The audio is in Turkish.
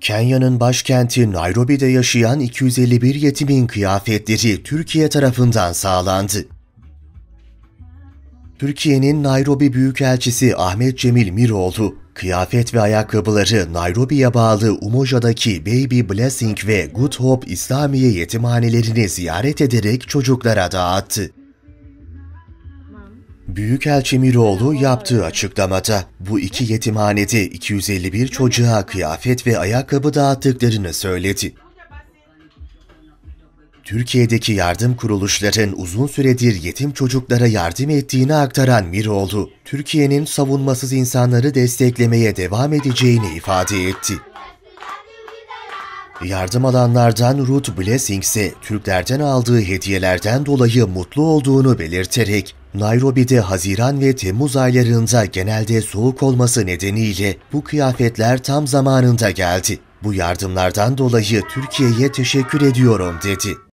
Kenya'nın başkenti Nairobi'de yaşayan 251 yetimin kıyafetleri Türkiye tarafından sağlandı. Türkiye'nin Nairobi Büyükelçisi Ahmet Cemil Miroğlu, kıyafet ve ayakkabıları Nairobi'ye bağlı Umoja'daki Baby Blessing ve Good Hope İslamiye yetimhanelerini ziyaret ederek çocuklara dağıttı. Büyükelçi Miroğlu yaptığı açıklamada bu iki yetimhanede 251 çocuğa kıyafet ve ayakkabı dağıttıklarını söyledi. Türkiye'deki yardım kuruluşların uzun süredir yetim çocuklara yardım ettiğini aktaran Miroğlu, Türkiye'nin savunmasız insanları desteklemeye devam edeceğini ifade etti. Yardım alanlardan Ruth Blessing ise Türklerden aldığı hediyelerden dolayı mutlu olduğunu belirterek Nairobi'de Haziran ve Temmuz aylarında genelde soğuk olması nedeniyle bu kıyafetler tam zamanında geldi. Bu yardımlardan dolayı Türkiye'ye teşekkür ediyorum dedi.